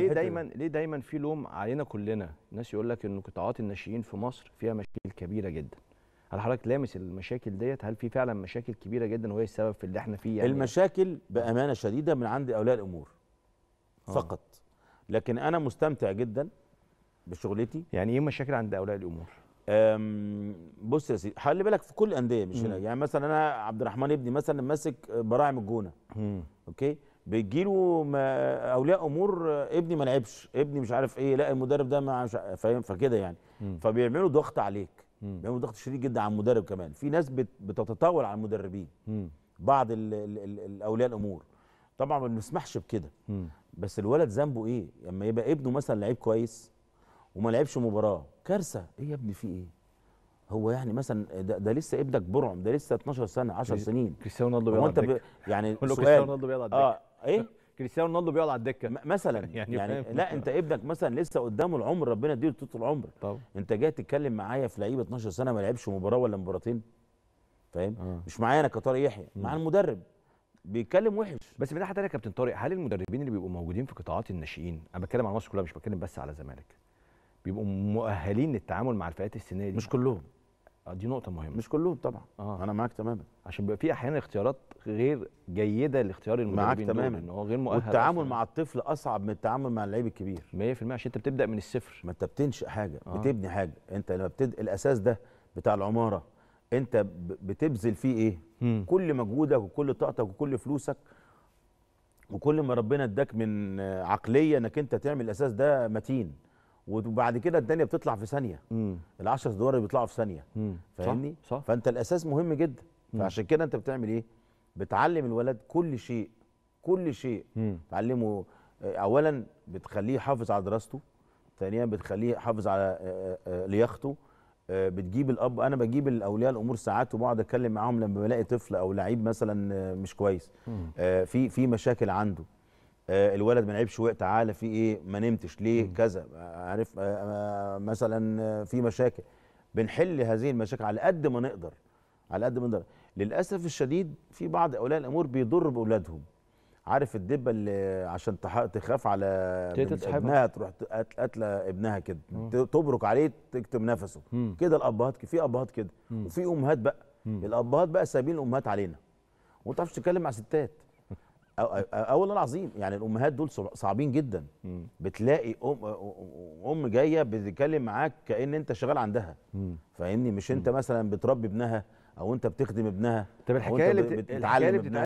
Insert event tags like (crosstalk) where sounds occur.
ليه دايما ليه دايما في لوم علينا كلنا الناس يقول لك ان قطاعات الناشئين في مصر فيها مشاكل كبيره جدا هل حضرتك لامس المشاكل ديت هل في فعلا مشاكل كبيره جدا وهي السبب في اللي احنا فيه يعني المشاكل بامانه شديده من عند اولياء الامور آه. فقط لكن انا مستمتع جدا بشغلتي يعني ايه مشاكل عند اولياء الامور بص يا سيدي خلي بالك في كل الانديه مش هنا يعني مثلا انا عبد الرحمن ابني مثلا ماسك براعم الجونه اوكي بيجيله اولياء امور ابني ما لعبش ابني مش عارف ايه لا المدرب ده ما فاهم فكده يعني م. فبيعملوا ضغط عليك م. بيعملوا ضغط شديد جدا على المدرب كمان في ناس بتتطاول على المدربين م. بعض الاولياء الامور طبعا ما بنسمحش بكده بس الولد ذنبه ايه لما يبقى ابنه مثلا لعيب كويس وما لعبش مباراه كارثه ايه يا ابني في ايه هو يعني مثلا ده, ده لسه ابنك برعم ده لسه 12 سنه 10 سنين كريستيانو رونالدو بيضحك يعني سؤال كريستيانو رونالدو بيضحك اه ايه كريستيانو رونالدو بيقعد على الدكه مثلا (laughs) يعني, يعني لا انت (laughs) ابنك مثلا لسه قدامه العمر ربنا يديله طول العمر طبعا. انت جاي تتكلم معايا في لعيب 12 سنه ما لعبش مباراه ولا مباراتين فاهم آه. مش معايا انا كطارق يحيى مع المدرب بيتكلم وحش بس من ناحيه ثانيه يا كابتن طارق هل المدربين اللي بيبقوا موجودين في قطاعات الناشئين انا بتكلم على مصر كلها مش بتكلم بس على الزمالك بيبقوا مؤهلين للتعامل مع الفئات السنيه دي مش كلهم آه، دي نقطه مهمه مش كلهم طبعا آه. انا معاك تماما عشان بيبقى في احيانا اختيارات غير جيده لاختيار المدربين معاك تماما ان هو غير مؤهل والتعامل مع الطفل اصعب من التعامل مع اللعيب الكبير 100% عشان انت بتبدا من الصفر ما انت بتنشئ حاجه آه. بتبني حاجه انت لما بتد... الاساس ده بتاع العماره انت بتبذل فيه ايه م. كل مجهودك وكل طاقتك وكل فلوسك وكل ما ربنا اداك من عقليه انك انت تعمل الاساس ده متين وبعد كده الدنيا بتطلع في ثانيه ال 10 دولار بيطلعوا في ثانيه فاهمني صح. صح. فانت الاساس مهم جدا مم. فعشان كده انت بتعمل ايه بتعلم الولد كل شيء كل شيء مم. تعلمه آه، اولا بتخليه يحافظ على دراسته ثانيا بتخليه يحافظ على آه، آه، لياقته بتجيب الاب انا بجيب الاولياء الامور ساعات وبقعد اتكلم معاهم لما بلاقي طفل او لعيب مثلا مش كويس في في مشاكل عنده آه، الولد ما لعبش وقت تعالى في ايه ما نمتش ليه م. كذا آه، عارف آه، مثلا في مشاكل بنحل هذه المشاكل على قد ما نقدر على قد ما نقدر للاسف الشديد في بعض اولياء الامور بيضر باولادهم عارف الدبه اللي عشان تخاف على ابنها تروح قاتله ابنها كده تبرك عليه تكتم نفسه كده الابهات في ابهات كده وفي امهات بقى الابهات بقى سايبين الامهات علينا وما تعرفش تتكلم مع ستات اولا العظيم يعني الامهات دول صعبين جدا بتلاقي ام ام جايه بتتكلم معاك كان انت شغال عندها فاهمني مش انت مثلا بتربي ابنها او انت بتخدم ابنها طب الحكايه اللي بتتعلم ابنها